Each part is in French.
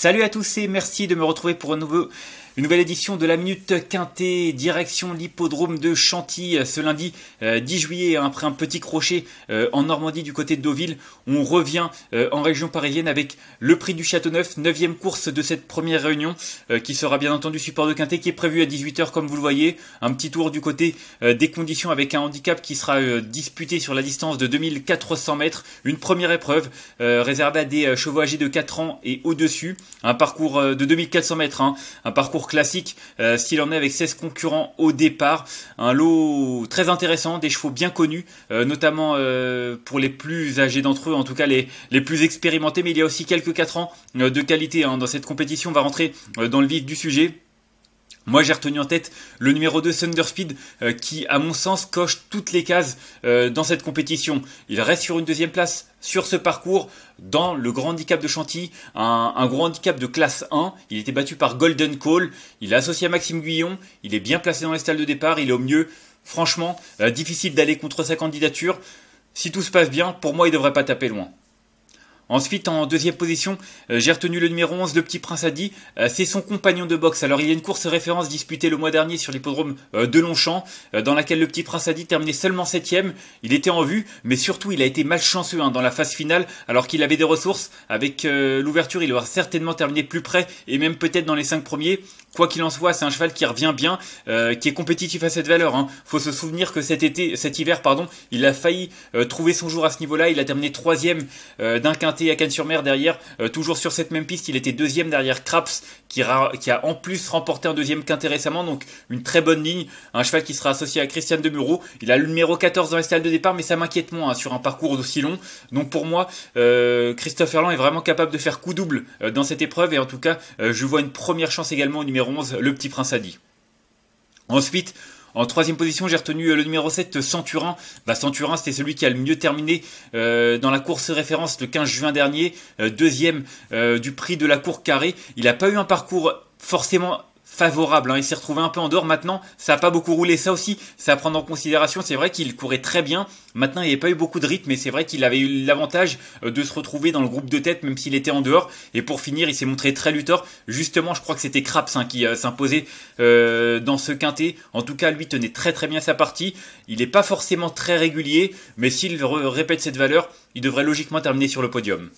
Salut à tous et merci de me retrouver pour un nouveau une nouvelle édition de la Minute Quintée, direction l'hippodrome de Chantilly euh, ce lundi 10 euh, juillet, hein, après un petit crochet euh, en Normandie du côté de Deauville. On revient en région parisienne avec le prix du château neuf 9 course de cette première réunion, qui sera bien entendu support de Quintée, qui est prévu à 18h comme vous le voyez. Un petit tour du côté des conditions avec un handicap qui sera disputé sur la distance de 2400 mètres. Une première épreuve réservée à des chevaux âgés de 4 ans et au-dessus. Un parcours de 2400 mètres, hein. un parcours classique, euh, s'il en est avec 16 concurrents au départ. Un lot très intéressant, des chevaux bien connus, euh, notamment euh, pour les plus âgés d'entre eux, en tout cas les, les plus expérimentés, mais il y a aussi quelques 4 ans euh, de qualité hein. dans cette compétition. On va rentrer dans le vif du sujet. Moi j'ai retenu en tête le numéro 2 Thunderspeed euh, qui à mon sens coche toutes les cases euh, dans cette compétition. Il reste sur une deuxième place sur ce parcours dans le grand handicap de Chantilly, un, grand handicap de classe 1. Il était battu par Golden Cole, il est associé à Maxime Guyon, il est bien placé dans les stalles de départ, il est au mieux. Franchement, euh, difficile d'aller contre sa candidature. Si tout se passe bien, pour moi il devrait pas taper loin. Ensuite, en deuxième position, euh, j'ai retenu le numéro 11, le petit prince Adi. Euh, c'est son compagnon de boxe. Alors, il y a une course référence disputée le mois dernier sur l'hippodrome euh, de Longchamp, dans laquelle le petit prince Adi terminait seulement septième. Il était en vue, mais surtout, il a été malchanceux hein, dans la phase finale, alors qu'il avait des ressources. Avec l'ouverture, il aura certainement terminé plus près, et même peut-être dans les cinq premiers. Quoi qu'il en soit, c'est un cheval qui revient bien, euh, qui est compétitif à cette valeur. Il hein. Faut se souvenir que cet été, cet hiver, pardon, il a failli euh, trouver son jour à ce niveau-là. Il a terminé troisième euh, d'un quintet à Cannes-sur-Mer derrière, toujours sur cette même piste. Il était deuxième derrière Craps, qui, qui, a en plus remporté un deuxième quintet récemment, donc une très bonne ligne. Un cheval qui sera associé à Christian de Mureau. Il a le numéro 14 dans la de départ, mais ça m'inquiète moins hein, sur un parcours aussi long. Donc pour moi, Christophe Erland est vraiment capable de faire coup double dans cette épreuve et en tout cas, je vois une première chance également au numéro le Petit Prince a dit. Ensuite, en troisième position, j'ai retenu euh, le numéro 7, Centurin. Bah, Centurin, c'était celui qui a le mieux terminé euh, dans la course référence le 15 juin dernier, euh, deuxième du prix de la cour carrée. Il n'a pas eu un parcours forcément favorable. Hein. Il s'est retrouvé un peu en dehors. Maintenant, ça n'a pas beaucoup roulé. Ça aussi, c'est à prendre en considération. C'est vrai qu'il courait très bien. Maintenant, il a pas eu beaucoup de rythme, mais c'est vrai qu'il avait eu l'avantage euh, de se retrouver dans le groupe de tête, même s'il était en dehors. Et pour finir, il s'est montré très lutteur. Justement, je crois que c'était Kraps hein, qui euh, s'imposait euh, dans ce quintet. En tout cas, lui tenait très très bien sa partie. Il n'est pas forcément très régulier, mais s'il répète cette valeur, il devrait logiquement terminer sur le podium.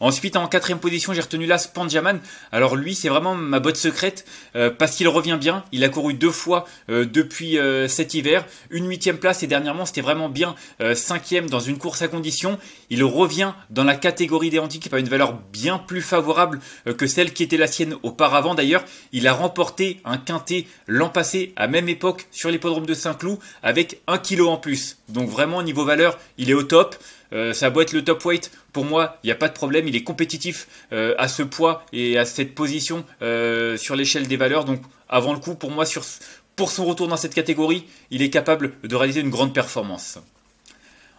Ensuite, en quatrième position, j'ai retenu Las Panjaman. Alors lui, c'est vraiment ma botte secrète euh, parce qu'il revient bien. Il a couru deux fois euh, depuis euh, cet hiver. Une huitième place et dernièrement, c'était vraiment bien. cinquième dans une course à condition. Il revient dans la catégorie des handicaps à une valeur bien plus favorable que celle qui était la sienne auparavant. D'ailleurs, il a remporté un quintet l'an passé à même époque sur l'hippodrome de Saint-Cloud avec un kilo en plus. Donc vraiment, niveau valeur, il est au top. Euh, ça a être le top weight, pour moi, il n'y a pas de problème. Il est compétitif euh, à ce poids et à cette position euh, sur l'échelle des valeurs. Donc, avant le coup, pour moi, pour son retour dans cette catégorie, il est capable de réaliser une grande performance.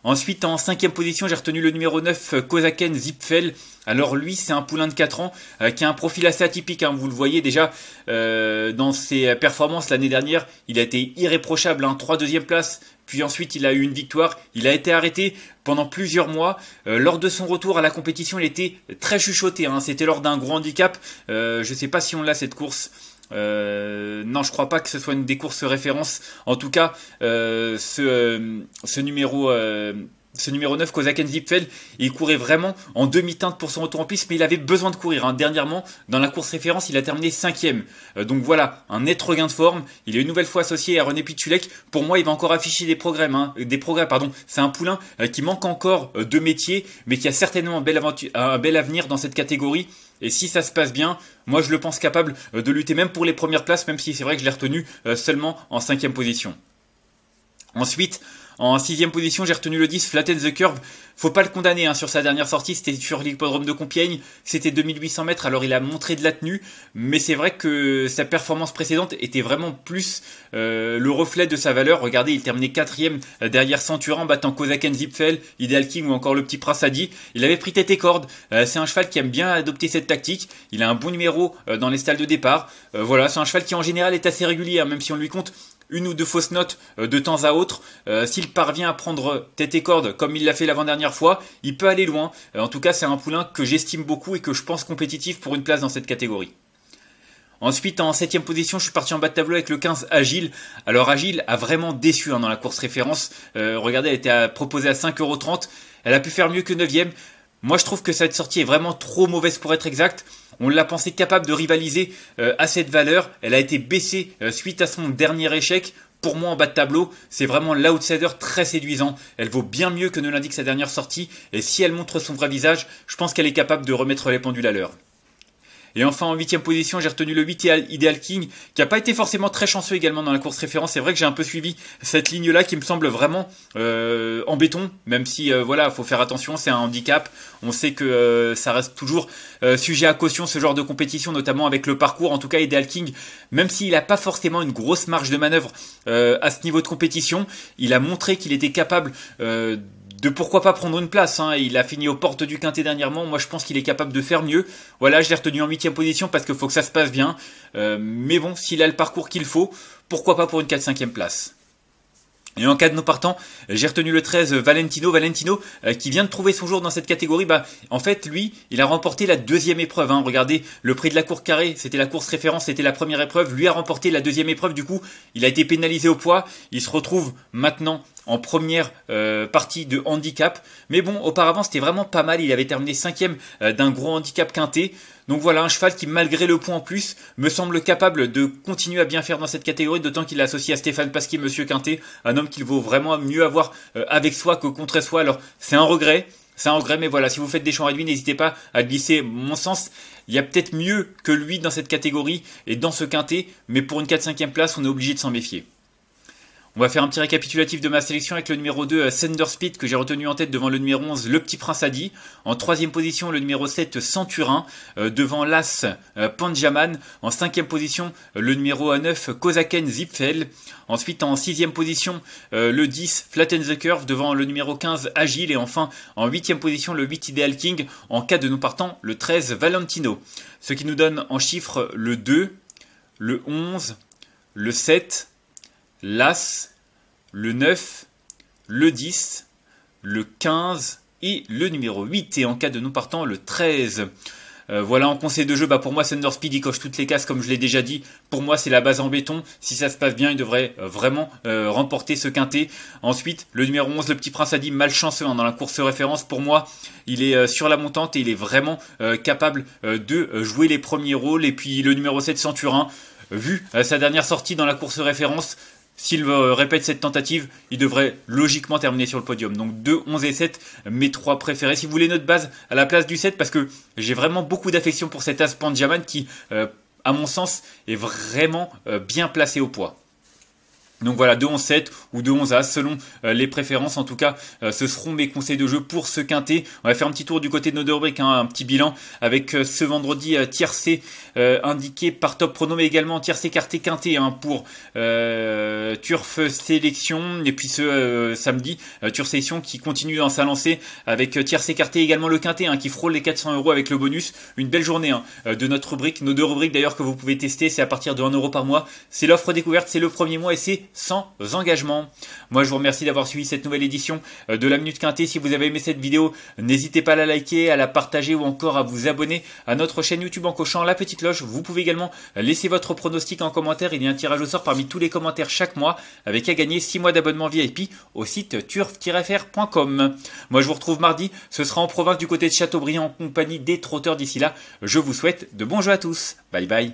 Ensuite, en cinquième position, j'ai retenu le numéro 9, euh, Kozaken Zipfel. Alors lui, c'est un poulain de 4 ans euh, qui a un profil assez atypique. Hein. Vous le voyez déjà euh, dans ses performances l'année dernière, il a été irréprochable. Hein. 3 deuxième place, puis ensuite il a eu une victoire. Il a été arrêté pendant plusieurs mois. lors de son retour à la compétition, il était très chuchoté. Hein. C'était lors d'un gros handicap. je ne sais pas si on l'a cette course. Euh, non, je crois pas que ce soit une des courses référence. En tout cas, euh, ce, euh, ce, numéro ce numéro 9, Kozak Zipfel, il courait vraiment en demi-teinte pour son retour en piste, mais il avait besoin de courir. Hein. Dernièrement, dans la course référence, il a terminé 5ème. Euh, donc voilà, un net regain de forme. Il est une nouvelle fois associé à René Pitulek. Pour moi, il va encore afficher des progrès. Hein, des progrès pardon. C'est un poulain euh, qui manque encore euh, de métier, mais qui a certainement un bel, avenir dans cette catégorie. Et si ça se passe bien, moi je le pense capable de lutter même pour les premières places, même si c'est vrai que je l'ai retenu seulement en cinquième position. Ensuite, en sixième position, j'ai retenu le 10, Flatten the Curve. Faut pas le condamner hein. sur sa dernière sortie, c'était sur l'hippodrome de Compiègne, c'était 2800 mètres, alors il a montré de la tenue, mais c'est vrai que sa performance précédente était vraiment plus euh, le reflet de sa valeur. Regardez, il terminait quatrième euh, derrière Centurin, battant Kozaken Zipfel, Ideal King ou encore le petit Prasadi. Il avait pris tête et corde, euh, c'est un cheval qui aime bien adopter cette tactique, il a un bon numéro dans les stalles de départ. voilà, c'est un cheval qui en général est assez régulier, hein, même si on lui compte une ou deux fausses notes euh, de temps à autre. Euh, s'il parvient à prendre tête et corde comme il l'a fait l'avant-dernière fois, il peut aller loin. Euh, en tout cas, c'est un poulain que j'estime beaucoup et que je pense compétitif pour une place dans cette catégorie. Ensuite, en septième position, je suis parti en bas de tableau avec le 15 Agile. Alors Agile a vraiment déçu hein, dans la course référence. regardez, elle était proposée à 5,30€. Elle a pu faire mieux que 9ème. Moi, je trouve que cette sortie est vraiment trop mauvaise pour être exacte. On l'a pensé capable de rivaliser euh, à cette valeur. Elle a été baissée euh, suite à son dernier échec. Pour moi, en bas de tableau, c'est vraiment l'outsider très séduisant. Elle vaut bien mieux que ne l'indique sa dernière sortie. Et si elle montre son vrai visage, je pense qu'elle est capable de remettre les pendules à l'heure. Et enfin en huitième position, j'ai retenu le 8 Ideal King, qui n'a pas été forcément très chanceux également dans la course référence. C'est vrai que j'ai un peu suivi cette ligne-là qui me semble vraiment euh, en béton, même si voilà, euh, voilà, faut faire attention, c'est un handicap. On sait que euh, ça reste toujours sujet à caution ce genre de compétition, notamment avec le parcours. En tout cas, Ideal King, même s'il n'a pas forcément une grosse marge de manœuvre à ce niveau de compétition, il a montré qu'il était capable de de pourquoi pas prendre une place. Hein. Il a fini aux portes du quintet dernièrement. Moi, je pense qu'il est capable de faire mieux. Voilà, je l'ai retenu en huitième position parce qu'il faut que ça se passe bien. Euh, mais bon, s'il a le parcours qu'il faut, pourquoi pas pour une 4-5e place et en cas de nos partants, j'ai retenu le 13 Valentino. Valentino euh, qui vient de trouver son jour dans cette catégorie. Bah, en fait, lui, il a remporté la deuxième épreuve. Hein. Regardez, le prix de la cour carrée, c'était la course référence, c'était la première épreuve. Lui a remporté la deuxième épreuve. Du coup, il a été pénalisé au poids. Il se retrouve maintenant en première euh, partie de handicap. Mais bon, auparavant, c'était vraiment pas mal. Il avait terminé cinquième euh, d'un gros handicap quinté. Donc voilà, un cheval qui, malgré le point en plus, me semble capable de continuer à bien faire dans cette catégorie, d'autant qu'il associe à Stéphane Pasquier, Monsieur Quintet, un homme qu'il vaut vraiment mieux avoir euh, avec soi que contre soi. Alors, c'est un regret. C'est un regret, mais voilà, si vous faites des champs réduits, n'hésitez pas à glisser, mon sens, il y a peut-être mieux que lui dans cette catégorie et dans ce quintet, mais pour une 4-5e place, on est obligé de s'en méfier. On va faire un petit récapitulatif de ma sélection avec le numéro 2 euh, Sender Speed que j'ai retenu en tête devant le numéro 11 Le Petit Prince Adi. En troisième position le numéro 7 Centurin euh, devant l'As euh, Panjaman. En cinquième position le numéro 9 Kozaken Zipfel. Ensuite en sixième position le 10 Flatten the Curve devant le numéro 15 Agile. Et enfin en huitième position le 8 Ideal King. En cas de nous partant le 13 Valentino. Ce qui nous donne en chiffres le 2, le 11, le 7, l'As, le 9, le 10, le 15 et le numéro 8. Et en cas de non partant, le 13. Euh, voilà, en conseil de jeu, bah pour moi, Thunder Speed, coche toutes les cases, comme je l'ai déjà dit. Pour moi, c'est la base en béton. Si ça se passe bien, il devrait euh, vraiment euh, remporter ce quintet. Ensuite, le numéro 11, le petit prince a dit malchanceux hein, dans la course référence. Pour moi, il est sur la montante et il est vraiment capable de jouer les premiers rôles. Et puis, le numéro 7, Centurin, vu sa dernière sortie dans la course référence, s'il répète cette tentative, il devrait logiquement terminer sur le podium. Donc 2, 11 et 7, mes trois préférés. Si vous voulez notre base à la place du 7, parce que j'ai vraiment beaucoup d'affection pour cet As Panjaman qui, euh, à mon sens, est vraiment euh, bien placé au poids. Donc voilà, 2-11-7 ou 2-11-As, selon euh, les préférences. En tout cas, euh, ce seront mes conseils de jeu pour ce quintet. On va faire un petit tour du côté de nos deux rubriques, hein, un petit bilan avec euh, ce vendredi tiercé indiqué par Top Prono, mais également tiercé quarté quintet hein, pour Turf Sélection. Et puis ce samedi, Turf Sélection qui continue dans hein, sa lancée avec tiercé écarté également le quintet hein, qui frôle les 400 euros avec le bonus. Une belle journée de notre rubrique. Nos deux rubriques d'ailleurs que vous pouvez tester, c'est à partir de 1 euro par mois. C'est l'offre découverte, c'est le premier mois et c'est sans engagement. Moi, je vous remercie d'avoir suivi cette nouvelle édition euh, de la Minute Quintée. Si vous avez aimé cette vidéo, n'hésitez pas à la liker, à la partager ou encore à vous abonner à notre chaîne YouTube en cochant la petite cloche. Vous pouvez également laisser votre pronostic en commentaire. Il y a un tirage au sort parmi tous les commentaires chaque mois avec à gagner 6 mois d'abonnement VIP au site turf-fr.com. Moi, je vous retrouve mardi. Ce sera en province du côté de Châteaubriand en compagnie des trotteurs. D'ici là, je vous souhaite de bons jeux à tous. Bye bye.